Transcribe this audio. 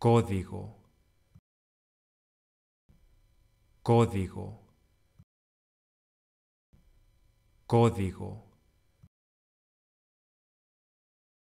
código, código, código.